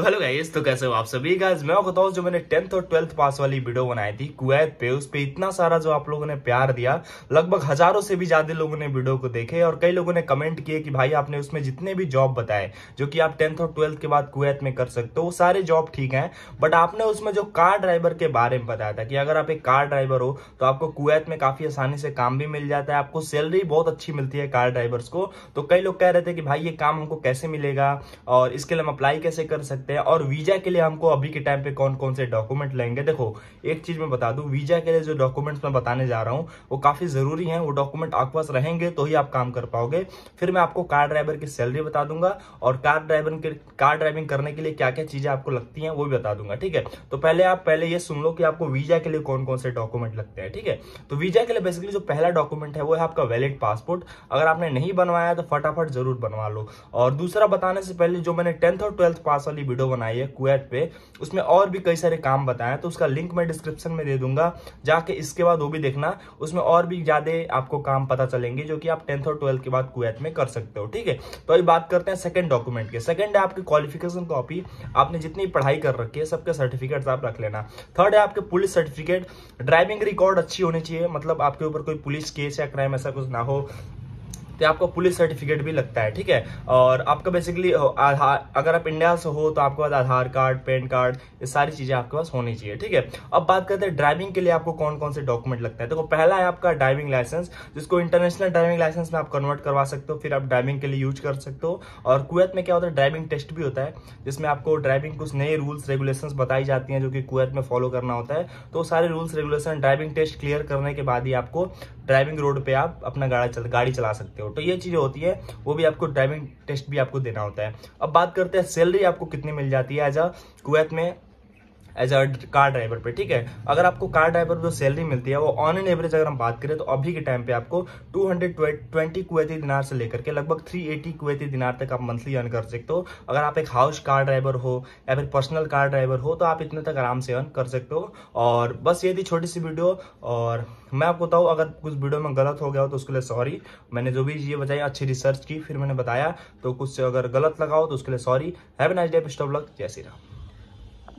hello तो guys तो कैसे हो आप सभी गाइस मैं बताऊँ जो मैंने टेंथ और ट्वेल्थ पास वाली वीडियो बनाई थी कुवैत पे उस पर इतना सारा जो आप लोगों ने प्यार दिया लगभग हजारों से भी ज्यादा लोगों ने वीडियो को देखे और कई लोगों ने कमेंट किए कि भाई आपने उसमें जितने भी जॉब बताए जो कि आप टेंथ और ट्वेल्थ के बाद कुवैत में कर सकते हो वो सारे जॉब ठीक है बट आपने उसमें जो कार ड्राइवर के बारे में बताया था कि अगर आप एक कार ड्राइवर हो तो आपको कुवैत में काफी आसानी से काम भी मिल जाता है आपको सैलरी बहुत अच्छी मिलती है कार ड्राइवर्स को तो कई लोग कह रहे थे कि भाई ये काम हमको कैसे मिलेगा और इसके लिए हम अप्लाई कैसे कर सकते सकते हैं और वीजा के लिए हमको अभी के टाइम पे कौन कौन से डॉक्यूमेंट लेंगे देखो एक चीज मैं बता दू वीजा के लिए जो डॉक्यूमेंट्स मैं बताने जा रहा हूँ वो काफी जरूरी है वो डॉक्यूमेंट आपके पास रहेंगे तो ही आप काम कर पाओगे फिर मैं आपको कार ड्राइवर की सैलरी बता दूंगा और कार ड्राइवर के कार ड्राइविंग करने के लिए क्या क्या चीजें आपको लगती है वो भी बता दूंगा ठीक है तो पहले आप पहले ये सुन लो कि आपको वीजा के लिए कौन कौन से डॉक्यूमेंट लगते हैं ठीक है तो वीजा के लिए बेसिकली जो पहला डॉक्यूमेंट है वो है आपका वैलिड पासपोर्ट अगर आपने नहीं बनवाया तो फटाफट जरूर बनवा लो और दूसरा बताने से पहले जो मैंने टेंथ और ट्वेल्थ पास वाली वीडियो बनाई है कुएट पे उसमें और भी कई सारे काम बताए तो उसका लिंक मैं डिस्क्रिप्शन में दे दूंगा जाके इसके बाद वो भी देखना उसमें और भी ज़्यादा आपको काम पता चलेंगे जो कि आप टेंथ और ट्वेल्थ के बाद कुएत में कर सकते हो ठीक है तो अभी बात करते हैं सेकेंड डॉक्यूमेंट के सेकेंड है आपकी क्वालिफिकेशन कॉपी आपने जितनी पढ़ाई कर रखी है सबके सर्टिफिकेट आप रख लेना थर्ड है आपके पुलिस सर्टिफिकेट ड्राइविंग रिकॉर्ड अच्छी होनी चाहिए मतलब आपके ऊपर कोई पुलिस केस या क्राइम ऐसा कुछ ना हो तो आपको पुलिस सर्टिफिकेट भी लगता है ठीक है और आपका बेसिकली अगर आप इंडिया से हो तो आपके पास आधार कार्ड पैन कार्ड ये सारी चीज़ें आपके पास होनी चाहिए ठीक है अब बात करते हैं ड्राइविंग के लिए आपको कौन कौन से डॉक्यूमेंट लगता है देखो तो पहला है आपका ड्राइविंग लाइसेंस जिसको इंटरनेशनल ड्राइविंग लाइसेंस में आप कन्वर्ट करवा सकते हो फिर आप ड्राइविंग के लिए यूज कर सकते हो और कुवैत में क्या होता है ड्राइविंग टेस्ट भी होता है जिसमें आपको ड्राइविंग कुछ नए रूल्स रेगुलेशन बताई जाती है जो कि कुवैत में फॉलो करना होता है तो सारे rules regulation driving test clear करने के बाद ही आपको ड्राइविंग रोड पे आप अपना गाड़ी चल गाड़ी चला सकते हो तो ये चीज़ होती है वो भी आपको ड्राइविंग टेस्ट भी आपको देना होता है अब बात करते हैं सैलरी आपको कितनी मिल जाती है एज अ कुवैत में एज अ कार ड्राइवर पे ठीक है अगर आपको कार ड्राइवर जो सैलरी मिलती है वो ऑन एन एवरेज अगर हम बात करें तो अभी के टाइम पे आपको टू हंड्रेड ट्वेंटी कुवैती दिनार से लेकर के लगभग थ्री एटी कुवैती दिनार तक आप मंथली अर्न कर सकते हो अगर आप एक हाउस कार ड्राइवर हो या फिर पर्सनल कार ड्राइवर हो तो आप इतने तक आराम से अर्न कर सकते हो और बस ये थी छोटी सी वीडियो और मैं आपको बताऊँ अगर कुछ वीडियो में गलत हो गया हो तो उसके लिए सॉरी मैंने जो भी ये बताई अच्छी रिसर्च की फिर मैंने बताया तो कुछ अगर गलत लगा हो तो उसके लिए sorry have nice day best of जैसी राम